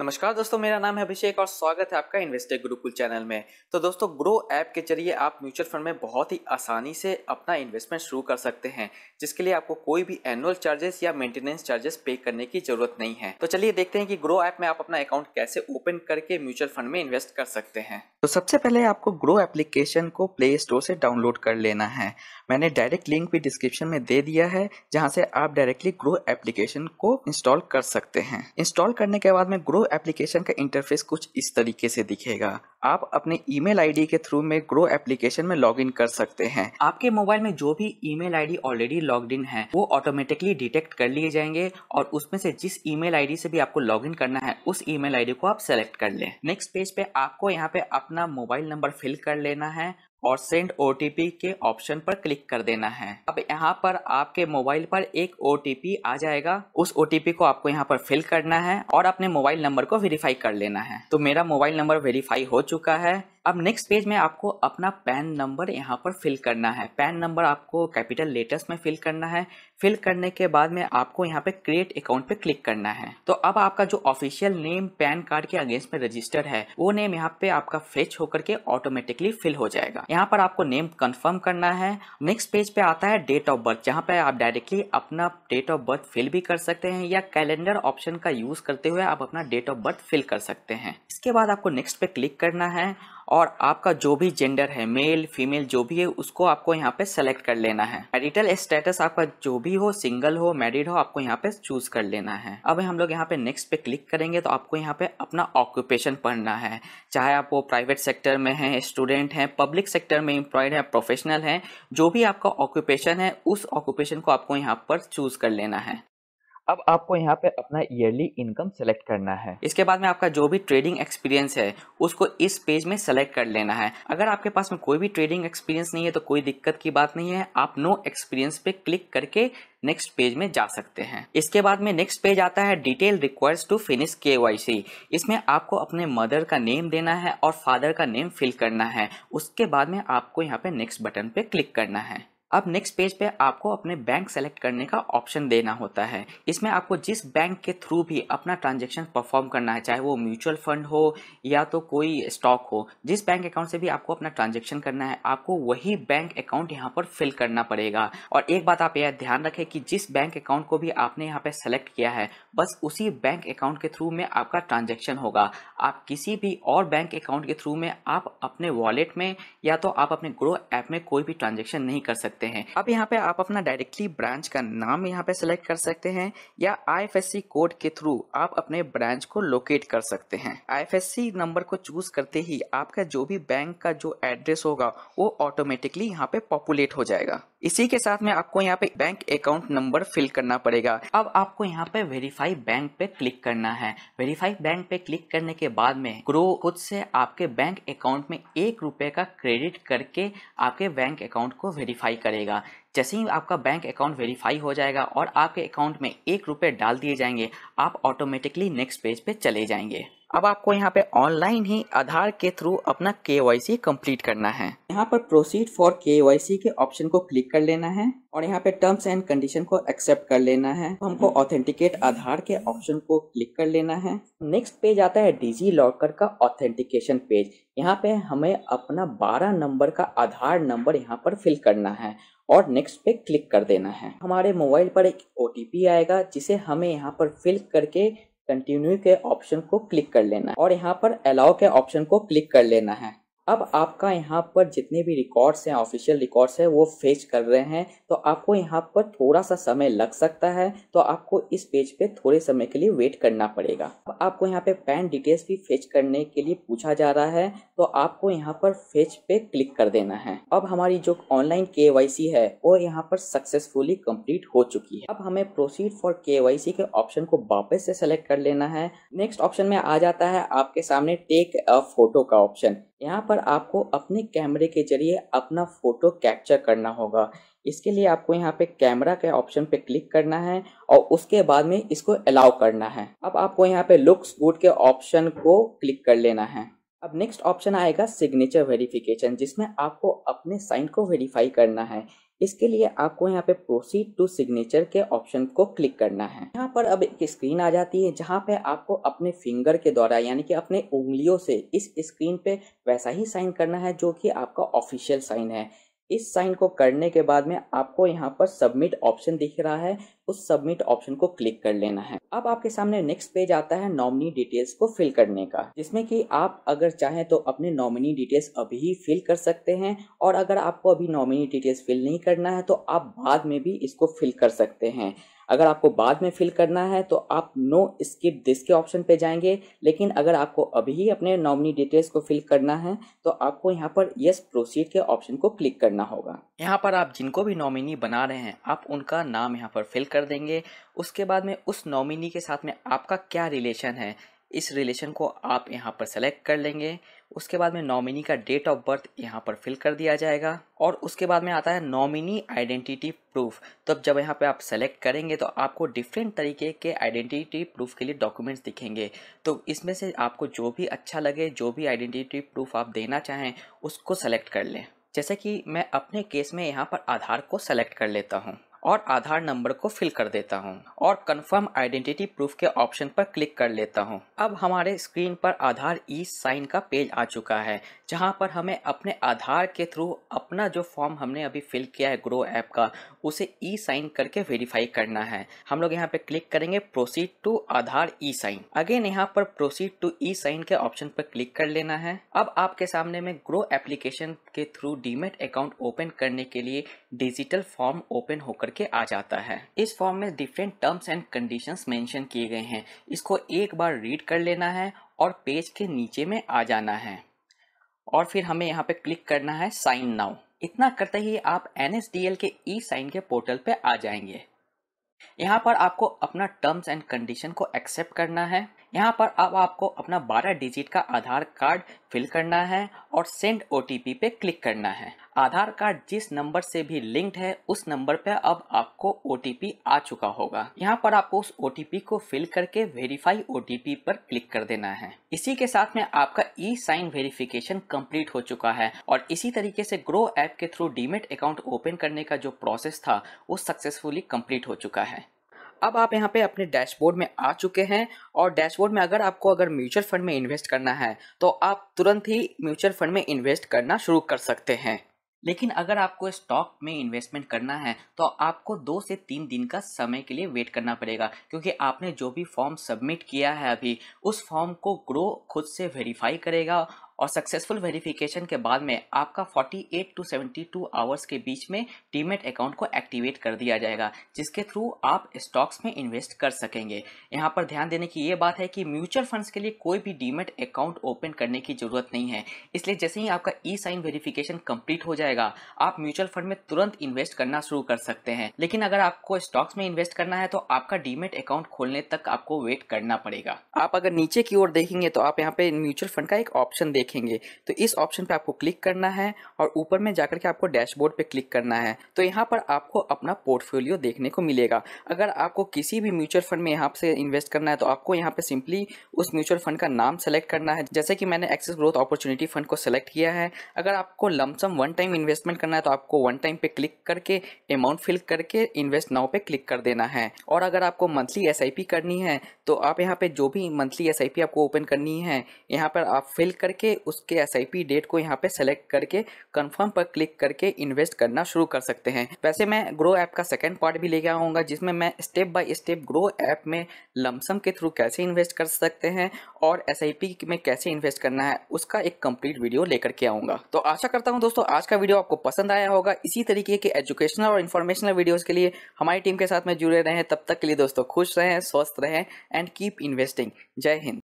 नमस्कार दोस्तों मेरा नाम है अभिषेक और स्वागत है आपका इन्वेस्टर गुरुकुल चैनल में तो दोस्तों ग्रो ऐप के जरिए आप म्यूचुअल फंड में बहुत ही आसानी से अपना इन्वेस्टमेंट शुरू कर सकते हैं जिसके लिए आपको कोई भी एनुअल चार्जेस या मेंटेनेंस चार्जेस पे करने की जरूरत नहीं है तो चलिए देखते हैं कि ग्रो ऐप में आप अपना अकाउंट कैसे ओपन करके म्यूचुअल फंड में इन्वेस्ट कर सकते हैं तो सबसे पहले आपको ग्रो एप्लीकेशन को प्ले स्टोर से डाउनलोड कर लेना है मैंने डायरेक्ट लिंक भी डिस्क्रिप्शन में दे दिया है जहाँ से आप डायरेक्टली ग्रो एप्लीकेशन को इंस्टॉल कर सकते हैं इंस्टॉल करने के बाद में ग्रो एप्लीकेशन का इंटरफेस कुछ इस तरीके से दिखेगा आप अपने ईमेल आईडी के थ्रू में ग्रो एप्लीकेशन में लॉगिन कर सकते हैं आपके मोबाइल में जो भी email ID already log in है वो ऑटोमेटिकली डिटेक्ट कर लिए जाएंगे और उसमें से जिस ईमेल आईडी से भी आपको लॉग इन करना है उस ईमेल आईडी को आप सेलेक्ट कर लें नेक्स्ट पेज पे आपको यहाँ पे अपना मोबाइल नंबर फिल कर लेना है और सेंड ओ के ऑप्शन पर क्लिक कर देना है अब यहाँ पर आपके मोबाइल पर एक ओ आ जाएगा उस ओ को आपको यहाँ पर फिल करना है और अपने मोबाइल नंबर को वेरीफाई कर लेना है तो मेरा मोबाइल नंबर वेरीफाई हो चुका है अब नेक्स्ट पेज में आपको अपना पैन नंबर यहाँ पर फिल करना है पैन नंबर आपको कैपिटल लेटर्स में फिल करना है फिल करने के बाद में आपको यहाँ पे क्रिएट अकाउंट पे क्लिक करना है तो अब आपका जो ऑफिशियल नेम पैन कार्ड के अगेंस्ट में रजिस्टर्ड है वो नेम यहाँ पे आपका फेच होकर के ऑटोमेटिकली फिल हो जाएगा यहाँ पर आपको नेम कन्फर्म करना है नेक्स्ट पेज पे आता है डेट ऑफ बर्थ जहाँ पे आप डायरेक्टली अपना डेट ऑफ बर्थ फिल भी कर सकते हैं या कैलेंडर ऑप्शन का यूज करते हुए आप अपना डेट ऑफ बर्थ फिल कर सकते हैं इसके बाद आपको नेक्स्ट पे क्लिक करना है और आपका जो भी जेंडर है मेल फीमेल जो भी है उसको आपको यहाँ पे सेलेक्ट कर लेना है मैरिटल स्टेटस आपका जो भी हो सिंगल हो मैरिड हो आपको यहाँ पे चूज कर लेना है अब हम लोग यहाँ पे नेक्स्ट पे क्लिक करेंगे तो आपको यहाँ पे अपना ऑक्यूपेशन पढ़ना है चाहे आप वो प्राइवेट सेक्टर में हैं स्टूडेंट हैं पब्लिक सेक्टर में इम्प्लॉयड है प्रोफेशनल हैं जो भी आपका ऑक्यूपेशन है उस ऑक्यूपेशन को आपको यहाँ पर चूज कर लेना है अब आपको यहाँ पे अपना ईयरली इनकम सेलेक्ट करना है इसके बाद में आपका जो भी ट्रेडिंग एक्सपीरियंस है उसको इस पेज में सेलेक्ट कर लेना है अगर आपके पास में कोई भी ट्रेडिंग एक्सपीरियंस नहीं है तो कोई दिक्कत की बात नहीं है आप नो एक्सपीरियंस पे क्लिक करके नेक्स्ट पेज में जा सकते हैं इसके बाद में नेक्स्ट पेज आता है डिटेल रिक्वायर्स टू फिनिश के इसमें आपको अपने मदर का नेम देना है और फादर का नेम फिल करना है उसके बाद में आपको यहाँ पे नेक्स्ट बटन पे क्लिक करना है अब नेक्स्ट पेज पे आपको अपने बैंक सेलेक्ट करने का ऑप्शन देना होता है इसमें आपको जिस बैंक के थ्रू भी अपना ट्रांजेक्शन परफॉर्म करना है चाहे वो म्यूचुअल फंड हो या तो कोई स्टॉक हो जिस बैंक अकाउंट से भी आपको अपना ट्रांजेक्शन करना है आपको वही बैंक अकाउंट यहाँ पर फिल करना पड़ेगा और एक बात आप यह ध्यान रखें कि जिस बैंक अकाउंट को भी आपने यहाँ पर सेलेक्ट किया है बस उसी बैंक अकाउंट के थ्रू में आपका ट्रांजेक्शन होगा आप किसी भी और बैंक अकाउंट के थ्रू में आप अपने वॉलेट में या तो आप अपने ग्रो ऐप में कोई भी ट्रांजेक्शन नहीं कर सकते सकते हैं अब यहाँ पे आप अपना डायरेक्टली ब्रांच का नाम यहाँ पे सिलेक्ट कर सकते हैं या आई कोड के थ्रू आप अपने ब्रांच को लोकेट कर सकते हैं आई नंबर को चूज करते ही आपका जो भी बैंक का जो एड्रेस होगा वो ऑटोमेटिकली यहाँ पे पॉपुलेट हो जाएगा इसी के साथ में आपको यहाँ पे बैंक अकाउंट नंबर फिल करना पड़ेगा अब आपको यहाँ पे वेरीफाई बैंक पे क्लिक करना है वेरीफाई बैंक पे क्लिक करने के बाद में क्रो खुद से आपके बैंक अकाउंट में एक रुपए का क्रेडिट करके आपके बैंक अकाउंट को वेरीफाई करेगा जैसे ही आपका बैंक अकाउंट वेरीफाई हो जाएगा और आपके अकाउंट में एक रुपये डाल दिए जाएंगे आप ऑटोमेटिकली नेक्स्ट पेज पे चले जाएंगे अब आपको यहाँ पे ऑनलाइन ही आधार के थ्रू अपना के वाई कंप्लीट करना है यहाँ पर प्रोसीड फॉर के वाई के ऑप्शन को क्लिक कर लेना है और यहाँ पे टर्म्स एंड कंडीशन को एक्सेप्ट कर लेना है तो हमको ऑथेंटिकेट आधार के ऑप्शन को क्लिक कर लेना है नेक्स्ट पेज आता है डिजी लॉकर का ऑथेंटिकेशन पेज यहाँ पे हमें अपना बारह नंबर का आधार नंबर यहाँ पर फिल करना है और नेक्स्ट पे क्लिक कर देना है हमारे मोबाइल पर एक ओ आएगा जिसे हमें यहाँ पर फिल करके कंटिन्यू के ऑप्शन को क्लिक कर लेना है और यहाँ पर अलाउ के ऑप्शन को क्लिक कर लेना है अब आपका यहाँ पर जितने भी रिकॉर्ड्स हैं ऑफिशियल रिकॉर्ड्स हैं वो फेच कर रहे हैं तो आपको यहाँ पर थोड़ा सा समय लग सकता है तो आपको इस पेज पे थोड़े समय के लिए वेट करना पड़ेगा अब आपको यहाँ पे पैन डिटेल्स भी फेच करने के लिए पूछा जा रहा है तो आपको यहाँ पर फेच पे क्लिक कर देना है अब हमारी जो ऑनलाइन के है वो यहाँ पर सक्सेसफुली कम्प्लीट हो चुकी है अब हमें प्रोसीड फॉर के के ऑप्शन को वापस से सेलेक्ट कर लेना है नेक्स्ट ऑप्शन में आ जाता है आपके सामने टेक अ फोटो का ऑप्शन यहाँ पर आपको अपने कैमरे के जरिए अपना फ़ोटो कैप्चर करना होगा इसके लिए आपको यहाँ पे कैमरा के ऑप्शन पे क्लिक करना है और उसके बाद में इसको अलाउ करना है अब आपको यहाँ पे लुक्स गुड के ऑप्शन को क्लिक कर लेना है अब नेक्स्ट ऑप्शन आएगा सिग्नेचर वेरिफिकेशन जिसमें आपको अपने साइन को वेरीफाई करना है इसके लिए आपको यहाँ पे प्रोसीड टू सिग्नेचर के ऑप्शन को क्लिक करना है यहाँ पर अब एक स्क्रीन आ जाती है जहाँ पे आपको अपने फिंगर के द्वारा यानी कि अपने उंगलियों से इस स्क्रीन पे वैसा ही साइन करना है जो कि आपका ऑफिशियल साइन है इस साइन को करने के बाद में आपको यहाँ पर सबमिट ऑप्शन दिख रहा है उस सबमिट ऑप्शन को क्लिक कर लेना है अब आपके सामने नेक्स्ट पेज आता है नॉमिनी डिटेल्स को फिल करने का जिसमें कि आप अगर चाहें तो अपने नॉमिनी डिटेल्स अभी ही फिल कर सकते हैं और अगर आपको अभी नॉमिनी डिटेल्स फिल नहीं करना है तो आप बाद में भी इसको फिल कर सकते हैं अगर आपको बाद में फिल करना है तो आप नो स्किप दिस के ऑप्शन पे जाएंगे लेकिन अगर आपको अभी ही अपने नॉमिनी डिटेल्स को फिल करना है तो आपको यहाँ पर यस प्रोसीड के ऑप्शन को क्लिक करना होगा यहाँ पर आप जिनको भी नॉमिनी बना रहे हैं आप उनका नाम यहाँ पर फिल कर कर देंगे उसके बाद में उस नॉमिनी के साथ में आपका क्या रिलेशन है इस रिलेशन को आप यहाँ पर सेलेक्ट कर लेंगे उसके बाद में नॉमिनी का डेट ऑफ बर्थ यहाँ पर फिल कर दिया जाएगा और उसके बाद में आता है नॉमिनी आइडेंटिटी प्रूफ तो जब यहाँ पे आप सेलेक्ट करेंगे तो आपको डिफरेंट तरीके के आइडेंटिटी प्रूफ के लिए डॉक्यूमेंट्स दिखेंगे तो इसमें से आपको जो भी अच्छा लगे जो भी आइडेंटिटी प्रूफ आप देना चाहें उसको सेलेक्ट कर लें जैसे कि मैं अपने केस में यहाँ पर आधार को सेलेक्ट कर लेता हूँ और आधार नंबर को फिल कर देता हूँ और कंफर्म आइडेंटिटी प्रूफ के ऑप्शन पर क्लिक कर लेता हूँ अब हमारे स्क्रीन पर आधार ई साइन का पेज आ चुका है जहाँ पर हमें अपने आधार के थ्रू अपना जो फॉर्म हमने अभी फिल किया है ग्रो ऐप का उसे ई साइन करके वेरीफाई करना है हम लोग यहाँ पे क्लिक करेंगे proceed to Aadhaar e sign again यहाँ पर प्रोसीड टू ई साइन के ऑप्शन पर क्लिक कर लेना है अब आपके सामने में ग्रो एप्लीकेशन के थ्रू डीमेट अकाउंट ओपन करने के लिए डिजिटल फॉर्म ओपन होकर के आ जाता है इस फॉर्म में different terms and conditions mention किए गए हैं इसको एक बार रीड कर लेना है और पेज के नीचे में आ जाना है और फिर हमें यहाँ पे क्लिक करना है साइन नाउ इतना करते ही आप एन के ई साइन के पोर्टल पे आ जाएंगे यहाँ पर आपको अपना टर्म्स एंड कंडीशन को एक्सेप्ट करना है यहाँ पर अब आपको अपना 12 डिजिट का आधार कार्ड फिल करना है और सेंड ओ पे क्लिक करना है आधार कार्ड जिस नंबर से भी लिंक्ड है उस नंबर पे अब आपको ओ आ चुका होगा यहाँ पर आपको उस ओ को फिल करके वेरीफाई ओ पर क्लिक कर देना है इसी के साथ में आपका ई साइन वेरिफिकेशन कंप्लीट हो चुका है और इसी तरीके से ग्रो ऐप के थ्रू डीमेट अकाउंट ओपन करने का जो प्रोसेस था वो सक्सेसफुली कम्प्लीट हो चुका है अब आप यहाँ पे अपने डैशबोर्ड में आ चुके हैं और डैशबोर्ड में अगर आपको अगर म्यूचुअल फंड में इन्वेस्ट करना है तो आप तुरंत ही म्यूचुअल फंड में इन्वेस्ट करना शुरू कर सकते हैं लेकिन अगर आपको स्टॉक में इन्वेस्टमेंट करना है तो आपको दो से तीन दिन का समय के लिए वेट करना पड़ेगा क्योंकि आपने जो भी फॉर्म सबमिट किया है अभी उस फॉर्म को ग्रो खुद से वेरीफाई करेगा और सक्सेसफुल वेरिफिकेशन के बाद में आपका 48 टू 72 आवर्स के बीच में डीमेट अकाउंट को एक्टिवेट कर दिया जाएगा जिसके थ्रू आप स्टॉक्स में इन्वेस्ट कर सकेंगे यहाँ पर ध्यान देने की ये बात है कि म्यूचुअल फंड्स के लिए कोई भी डीमेट अकाउंट ओपन करने की जरूरत नहीं है इसलिए जैसे ही आपका ई साइन वेरिफिकेशन कम्प्लीट हो जाएगा आप म्यूचुअल फंड में तुरंत इन्वेस्ट करना शुरू कर सकते हैं लेकिन अगर आपको स्टॉक्स में इन्वेस्ट करना है तो आपका डीमेट अकाउंट खोलने तक आपको वेट करना पड़ेगा आप अगर नीचे की ओर देखेंगे तो आप यहाँ पे म्यूचुअल फंड का एक ऑप्शन देख देखेंगे तो इस ऑप्शन पर आपको क्लिक करना है और ऊपर में जाकर के आपको डैशबोर्ड पर क्लिक करना है तो यहाँ पर आपको अपना पोर्टफोलियो देखने को मिलेगा अगर आपको किसी भी म्यूचुअल फंड में यहाँ से इन्वेस्ट करना है तो आपको यहाँ पर सिंपली उस म्यूचुअल फंड का नाम सेलेक्ट करना है जैसे कि मैंने एक्सेस ग्रोथ अपॉर्चुनिटी फंड को सेलेक्ट किया है अगर आपको लमसम वन टाइम इन्वेस्टमेंट करना है तो आपको वन टाइम पे क्लिक करके अमाउंट फिल करके इन्वेस्ट नाउ पे क्लिक कर देना है और अगर आपको मंथली एस करनी है तो आप यहाँ पे जो भी मंथली एस आपको ओपन करनी है यहाँ पर आप फिल करके उसके एस डेट को यहाँ पे सेलेक्ट करके कन्फर्म पर क्लिक करके इन्वेस्ट करना शुरू कर सकते हैं वैसे मैं ग्रो ऐप का सेकेंड पार्ट भी लेके आऊँगा जिसमें मैं step by step Groww app में लमसम के थ्रू कैसे इन्वेस्ट कर सकते हैं और एस में कैसे इन्वेस्ट करना है उसका एक कम्प्लीट वीडियो लेकर के आऊँगा तो आशा करता हूँ दोस्तों आज का वीडियो आपको पसंद आया होगा इसी तरीके के एजुकेशनल और इन्फॉर्मेशनल वीडियोज़ के लिए हमारी टीम के साथ में जुड़े रहें तब तक के लिए दोस्तों खुश रहें स्वस्थ रहें एंड कीप इन्वेस्टिंग जय हिंद